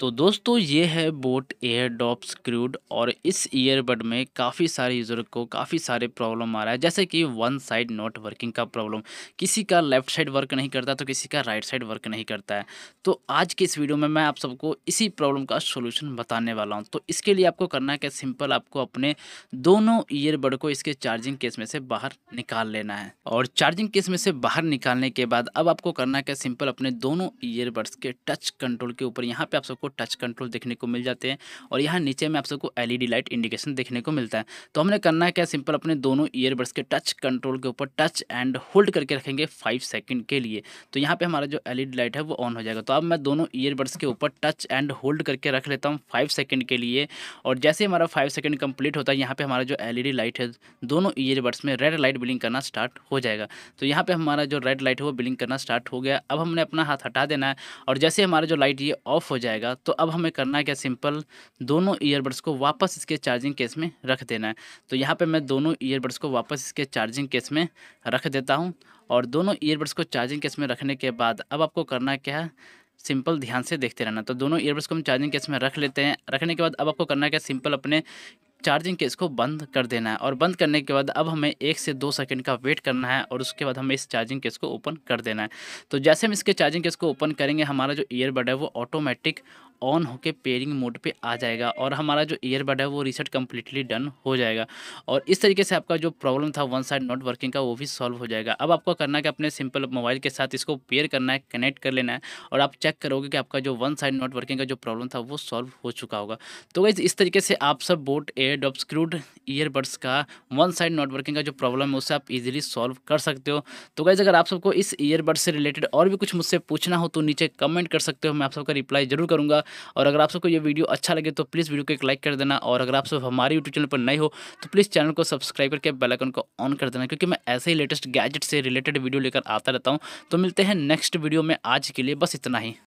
तो दोस्तों ये है बोट एयर डॉप्स क्रूड और इस ईयरबड में काफ़ी सारे यूज़र को काफ़ी सारे प्रॉब्लम आ रहा है जैसे कि वन साइड नॉट वर्किंग का प्रॉब्लम किसी का लेफ्ट साइड वर्क नहीं करता तो किसी का राइट साइड वर्क नहीं करता है तो आज की इस वीडियो में मैं आप सबको इसी प्रॉब्लम का सोल्यूशन बताने वाला हूँ तो इसके लिए आपको करना है कि सिंपल आपको अपने दोनों ईयरबड को इसके चार्जिंग केस में से बाहर निकाल लेना है और चार्जिंग केस में से बाहर निकालने के बाद अब आपको करना है कि सिंपल अपने दोनों ईयरबड्स के टच कंट्रोल के ऊपर यहाँ पर आप सबको आपको टच कंट्रोल देखने को मिल जाते हैं और यहाँ नीचे में आप सबको एल लाइट इंडिकेशन देखने को मिलता है तो हमने करना है क्या सिंपल अपने दोनों ईयरबड्स के टच कंट्रोल के ऊपर टच एंड होल्ड करके रखेंगे फाइव सेकेंड के लिए तो यहाँ पर हमारा जो एल लाइट है वो ऑन हो जाएगा तो अब मैं दोनों ईयरबड्स के ऊपर टच एंड होल्ड करके रख लेता हूँ फाइव सेकेंड के लिए और जैसे हमारा फाइव सेकेंड कंप्लीट होता है यहाँ पर हमारा जो एल लाइट है दोनों ईयरबड्स में रेड लाइट बिलिंग करना स्टार्ट हो जाएगा तो यहाँ पर हमारा जो रेड लाइट है वो बिलिंग करना स्टार्ट हो गया अब हमने अपना हाथ हटा देना है और जैसे हमारा जो लाइट ये ऑफ हो जाएगा तो अब हमें करना है क्या सिंपल दोनों ईयरबड्स को वापस इसके चार्जिंग केस में रख देना है तो यहाँ पे मैं दोनों ईयरबड्स को वापस इसके चार्जिंग केस में रख देता हूँ और दोनों ईयरबड्स को चार्जिंग केस में रखने के बाद अब आपको करना क्या है सिंपल ध्यान से देखते रहना तो दोनों ईयरबड्स को हम चार्जिंग केस में रख लेते हैं रखने के बाद अब आपको करना क्या सिंपल अपने चार्जिंग केस को बंद कर देना है और बंद करने के बाद अब हमें एक से दो सेकंड का वेट करना है और उसके बाद हमें इस चार्जिंग केस को ओपन कर देना है तो जैसे हम इसके चार्जिंग केस को ओपन करेंगे हमारा जो ईयरबड है वो ऑटोमेटिक ऑन होके पेयरिंग मोड पे आ जाएगा और हमारा जो ईयरबड है वो रिसेट कम्प्लीटली डन हो जाएगा और इस तरीके से आपका जो प्रॉब्लम था वन साइड नॉट वर्किंग का वो भी सॉल्व हो जाएगा अब आपको करना है कि अपने सिंपल मोबाइल के साथ इसको पेयर करना है कनेक्ट कर लेना है और आप चेक करोगे कि आपका जो वन साइड नॉट वर्किंग का जो प्रॉब्लम था वो सॉल्व हो चुका होगा तो वैसे इस तरीके से आप सब बोट ए एड स्क्रूड ईयरबड्स का वन साइड नॉट वर्किंग का जो प्रॉब्लम है उसे आप इजीली सॉल्व कर सकते हो तो गाइज अगर आप सबको इस ईयरबड्स से रिलेटेड और भी कुछ मुझसे पूछना हो तो नीचे कमेंट कर सकते हो मैं आप सबका रिप्लाई जरूर करूँगा और अगर आप सबको ये वीडियो अच्छा लगे तो प्लीज़ वीडियो को एक लाइक कर देना और अगर आप सब हमारे यूट्यूब चैनल पर नए हो तो प्लीज़ चैनल को सब्सक्राइब करके बेलाइकन को ऑन कर देना क्योंकि मैं ऐसे ही लेटेस्ट गैजेट से रिलेटेड वीडियो लेकर आता रहता हूँ तो मिलते हैं नेक्स्ट वीडियो में आज के लिए बस इतना ही